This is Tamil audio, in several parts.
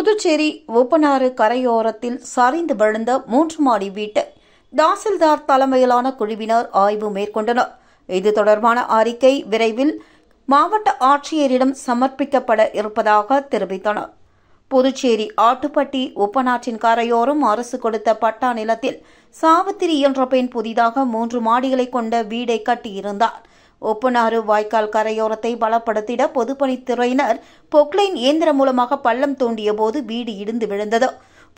புதுச்சேரி ஒப்பனாறு கரையோரத்தில் சரிந்து விழுந்த மூன்று மாடி வீட்டை தாசில்தார் தலைமையிலான குழுவினர் ஆய்வு மேற்கொண்டனர் இது தொடர்பான அறிக்கை விரைவில் மாவட்ட ஆட்சியரிடம் சமர்ப்பிக்கப்பட இருப்பதாக தெரிவித்தனர் புதுச்சேரி ஆட்டுப்பட்டி ஒப்பநாட்டின் கரையோரம் அரசு கொடுத்த பட்டா நிலத்தில் சாவித்திரி என்ற பெண் புதிதாக மூன்று மாடிகளை கொண்ட வீடை கட்டியிருந்தார் ஒப்புநாறு வாய்க்கால் கரையோரத்தை பலப்படுத்திட பொதுப்பணித்துறையினர் பொக்லைன் இயந்திரம் மூலமாக பள்ளம் தோண்டிய போது வீடு இடிந்து விழுந்தது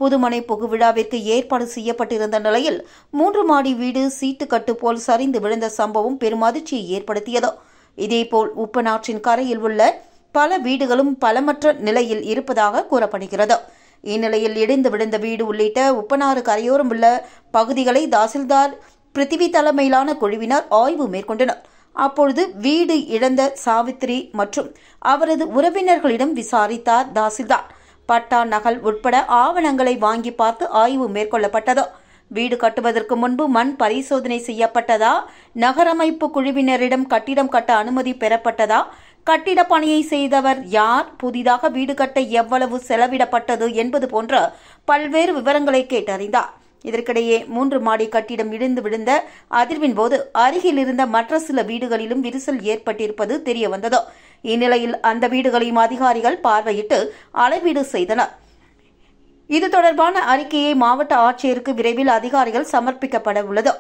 புதுமனை புகுவிழாவிற்கு ஏற்பாடு செய்யப்பட்டிருந்த நிலையில் மூன்று மாடி வீடு சீட்டுக்கட்டு போல் சரிந்து விழுந்த சம்பவம் பெரும் அதிர்ச்சியை ஏற்படுத்தியது இதேபோல் உப்பநாற்றின் கரையில் உள்ள பல வீடுகளும் பலமற்ற நிலையில் இருப்பதாக கூறப்படுகிறது இந்நிலையில் இடிந்து விழுந்த வீடு உள்ளிட்ட உப்பனாறு கரையோரம் உள்ள பகுதிகளை தாசில்தார் பிரித்திவி தலைமையிலான குழுவினர் ஆய்வு மேற்கொண்டனர் அப்பொழுது வீடு இழந்த சாவித்திரி மற்றும் அவரது உறவினர்களிடம் விசாரித்தார் தாசில்தார் பட்டா நகல் உட்பட ஆவணங்களை வாங்கி பார்த்து ஆய்வு மேற்கொள்ளப்பட்டது வீடு கட்டுவதற்கு முன்பு மண் பரிசோதனை செய்யப்பட்டதா நகரமைப்பு குழுவினரிடம் கட்டிடம் கட்ட அனுமதி பெறப்பட்டதா கட்டிட பணியை செய்தவர் யார் புதிதாக வீடு கட்ட எவ்வளவு செலவிடப்பட்டது என்பது போன்ற பல்வேறு விவரங்களை கேட்டறிந்தார் இதற்கிடையே மூன்று மாடி கட்டிடம் இடிந்து விழுந்த அதிர்வின் போது அருகில் இருந்த மற்ற சில வீடுகளிலும் விரிசல் ஏற்பட்டிருப்பது தெரியவந்தது இந்நிலையில் அந்த வீடுகளையும் அதிகாரிகள் பார்வையிட்டு அளவீடு செய்தனர் இது தொடர்பான அறிக்கையை மாவட்ட ஆட்சியருக்கு விரைவில் அதிகாரிகள் சமர்ப்பிக்கப்பட உள்ளது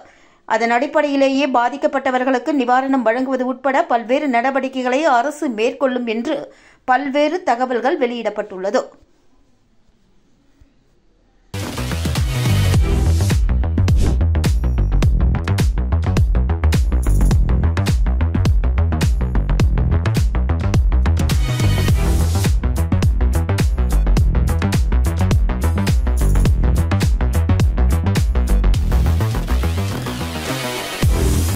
அதன் அடிப்படையிலேயே பாதிக்கப்பட்டவர்களுக்கு நிவாரணம் வழங்குவது உட்பட பல்வேறு நடவடிக்கைகளை அரசு மேற்கொள்ளும் என்று பல்வேறு தகவல்கள் வெளியிடப்பட்டுள்ளது